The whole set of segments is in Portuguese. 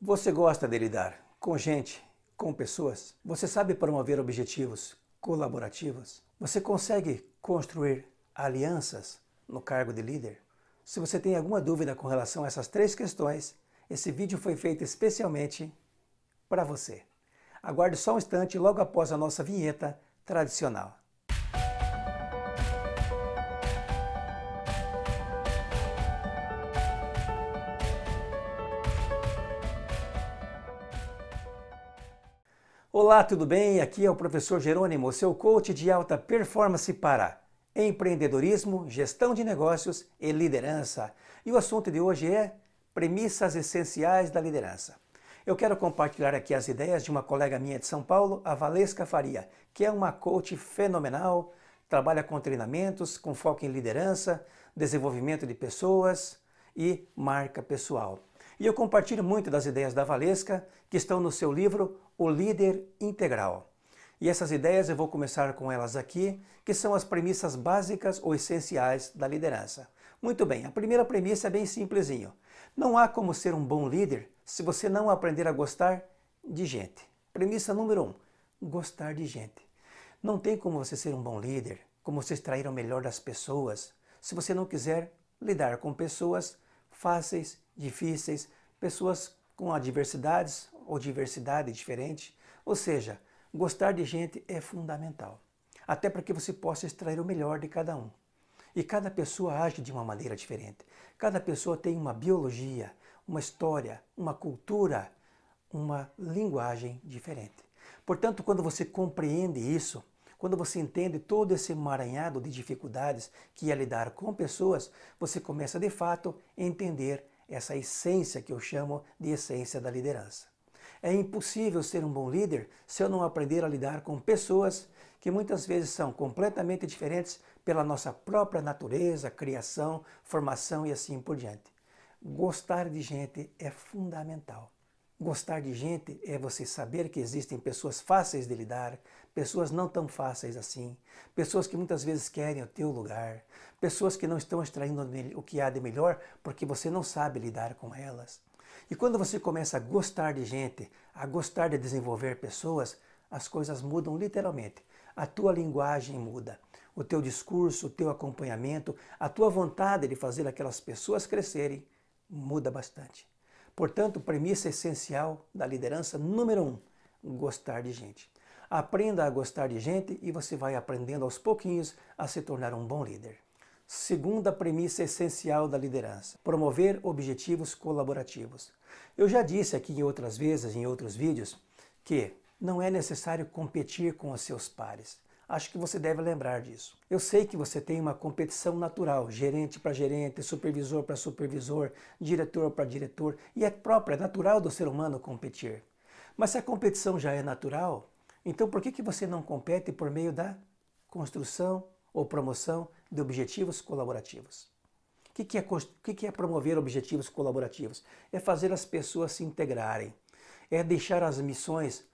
Você gosta de lidar com gente, com pessoas? Você sabe promover objetivos colaborativos? Você consegue construir alianças no cargo de líder? Se você tem alguma dúvida com relação a essas três questões, esse vídeo foi feito especialmente para você. Aguarde só um instante logo após a nossa vinheta tradicional. Olá, tudo bem? Aqui é o professor Jerônimo, seu coach de alta performance para empreendedorismo, gestão de negócios e liderança. E o assunto de hoje é premissas essenciais da liderança. Eu quero compartilhar aqui as ideias de uma colega minha de São Paulo, a Valesca Faria, que é uma coach fenomenal, trabalha com treinamentos com foco em liderança, desenvolvimento de pessoas e marca pessoal. E eu compartilho muito das ideias da Valesca que estão no seu livro O Líder Integral. E essas ideias eu vou começar com elas aqui, que são as premissas básicas ou essenciais da liderança. Muito bem, a primeira premissa é bem simplesinho. Não há como ser um bom líder se você não aprender a gostar de gente. Premissa número um, gostar de gente. Não tem como você ser um bom líder, como você extrair o melhor das pessoas, se você não quiser lidar com pessoas fáceis, difíceis, pessoas com adversidades ou diversidade diferente. Ou seja, gostar de gente é fundamental, até para que você possa extrair o melhor de cada um. E cada pessoa age de uma maneira diferente. Cada pessoa tem uma biologia, uma história, uma cultura, uma linguagem diferente. Portanto, quando você compreende isso, quando você entende todo esse emaranhado de dificuldades que é lidar com pessoas, você começa de fato a entender essa essência que eu chamo de essência da liderança. É impossível ser um bom líder se eu não aprender a lidar com pessoas que muitas vezes são completamente diferentes pela nossa própria natureza, criação, formação e assim por diante. Gostar de gente é fundamental. Gostar de gente é você saber que existem pessoas fáceis de lidar, pessoas não tão fáceis assim, pessoas que muitas vezes querem o teu lugar, pessoas que não estão extraindo o que há de melhor porque você não sabe lidar com elas. E quando você começa a gostar de gente, a gostar de desenvolver pessoas, as coisas mudam literalmente. A tua linguagem muda, o teu discurso, o teu acompanhamento, a tua vontade de fazer aquelas pessoas crescerem muda bastante. Portanto, premissa essencial da liderança número um: gostar de gente. Aprenda a gostar de gente e você vai aprendendo aos pouquinhos a se tornar um bom líder. Segunda premissa essencial da liderança: promover objetivos colaborativos. Eu já disse aqui em outras vezes, em outros vídeos, que não é necessário competir com os seus pares acho que você deve lembrar disso. Eu sei que você tem uma competição natural, gerente para gerente, supervisor para supervisor, diretor para diretor, e é própria, é natural do ser humano competir. Mas se a competição já é natural, então por que, que você não compete por meio da construção ou promoção de objetivos colaborativos? O que, que, é, que, que é promover objetivos colaborativos? É fazer as pessoas se integrarem, é deixar as missões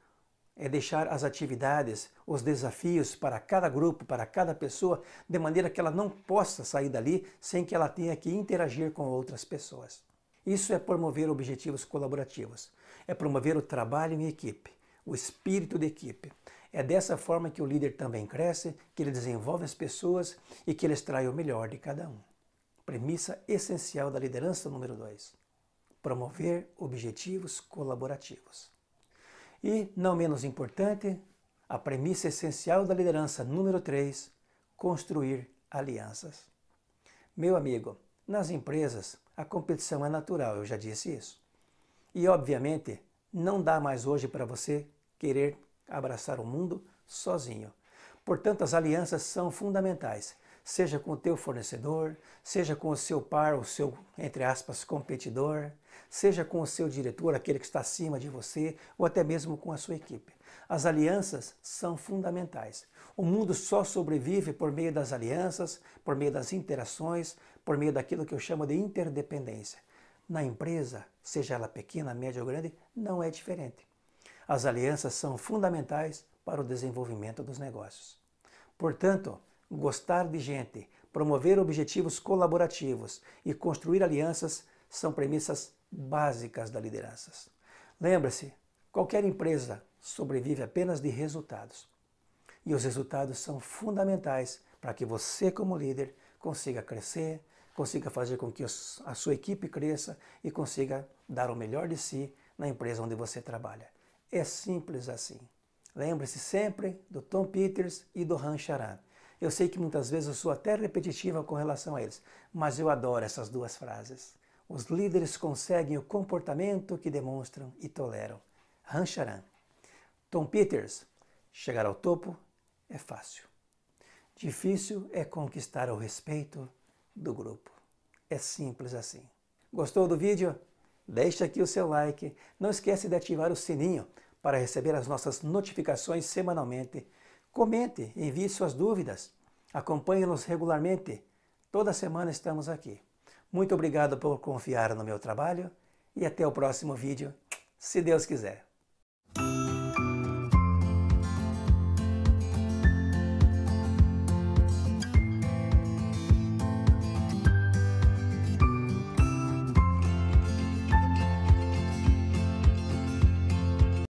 é deixar as atividades, os desafios para cada grupo, para cada pessoa, de maneira que ela não possa sair dali sem que ela tenha que interagir com outras pessoas. Isso é promover objetivos colaborativos, é promover o trabalho em equipe, o espírito de equipe. É dessa forma que o líder também cresce, que ele desenvolve as pessoas e que ele extrai o melhor de cada um. Premissa essencial da liderança número 2: promover objetivos colaborativos. E, não menos importante, a premissa essencial da liderança número 3, construir alianças. Meu amigo, nas empresas a competição é natural, eu já disse isso. E obviamente, não dá mais hoje para você querer abraçar o mundo sozinho. Portanto, as alianças são fundamentais seja com o teu fornecedor, seja com o seu par, o seu, entre aspas, competidor, seja com o seu diretor, aquele que está acima de você, ou até mesmo com a sua equipe. As alianças são fundamentais. O mundo só sobrevive por meio das alianças, por meio das interações, por meio daquilo que eu chamo de interdependência. Na empresa, seja ela pequena, média ou grande, não é diferente. As alianças são fundamentais para o desenvolvimento dos negócios. Portanto, Gostar de gente, promover objetivos colaborativos e construir alianças são premissas básicas da liderança. lembre se qualquer empresa sobrevive apenas de resultados. E os resultados são fundamentais para que você, como líder, consiga crescer, consiga fazer com que a sua equipe cresça e consiga dar o melhor de si na empresa onde você trabalha. É simples assim. Lembre-se sempre do Tom Peters e do Han Charan. Eu sei que muitas vezes eu sou até repetitiva com relação a eles, mas eu adoro essas duas frases. Os líderes conseguem o comportamento que demonstram e toleram. Rancharan. Tom Peters. Chegar ao topo é fácil. Difícil é conquistar o respeito do grupo. É simples assim. Gostou do vídeo? Deixe aqui o seu like. Não esquece de ativar o sininho para receber as nossas notificações semanalmente Comente, envie suas dúvidas, acompanhe-nos regularmente. Toda semana estamos aqui. Muito obrigado por confiar no meu trabalho e até o próximo vídeo, se Deus quiser.